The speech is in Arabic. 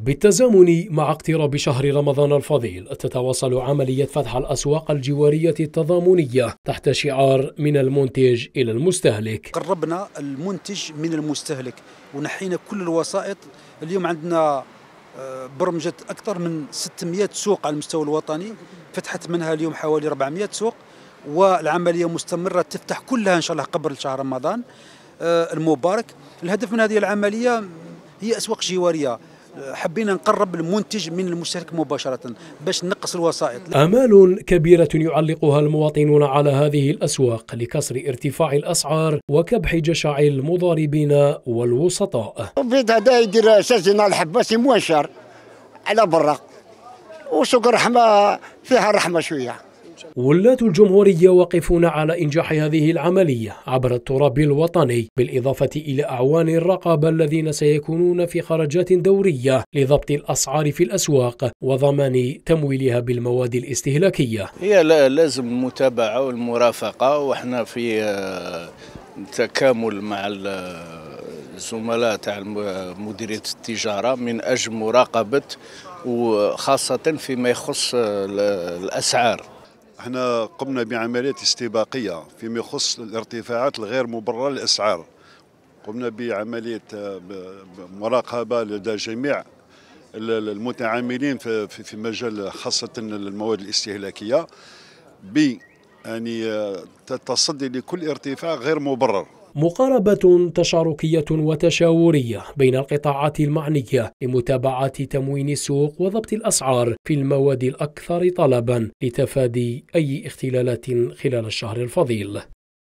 بالتزامن مع اقتراب شهر رمضان الفضيل تتواصل عملية فتح الأسواق الجوارية التضامنية تحت شعار من المنتج إلى المستهلك قربنا المنتج من المستهلك ونحينا كل الوسائط اليوم عندنا آه، برمجة أكثر من 600 سوق على المستوى الوطني فتحت منها اليوم حوالي 400 سوق والعملية مستمرة تفتح كلها إن شاء الله قبل شهر رمضان آه، المبارك الهدف من هذه العملية هي أسواق جوارية حبينا نقرب المنتج من المشترك مباشرة باش نقص الوسائط آمال كبيرة يعلقها المواطنون على هذه الأسواق لكسر ارتفاع الأسعار وكبح جشع المضاربين والوسطاء البيض هذا يدير سجن الحباسي مواشر على برا وسوق الرحمة فيها الرحمة شوية ولاة الجمهورية واقفون على إنجاح هذه العملية عبر التراب الوطني بالإضافة إلى أعوان الرقابة الذين سيكونون في خرجات دورية لضبط الأسعار في الأسواق وضمان تمويلها بالمواد الاستهلاكية هي لازم المتابعة والمرافقة وإحنا في التكامل آه، مع الزملاء آه، تاع مديريه التجاره من اجل مراقبه وخاصه فيما يخص آه، الاسعار احنا قمنا بعمليات استباقيه فيما يخص الارتفاعات الغير مبرره للاسعار قمنا بعمليه آه، مراقبه لدى جميع المتعاملين في مجال خاصه المواد الاستهلاكيه ب يعني التصدي آه، لكل ارتفاع غير مبرر مقاربة تشاركية وتشاورية بين القطاعات المعنية لمتابعة تموين السوق وضبط الأسعار في المواد الأكثر طلبا لتفادي أي اختلالات خلال الشهر الفضيل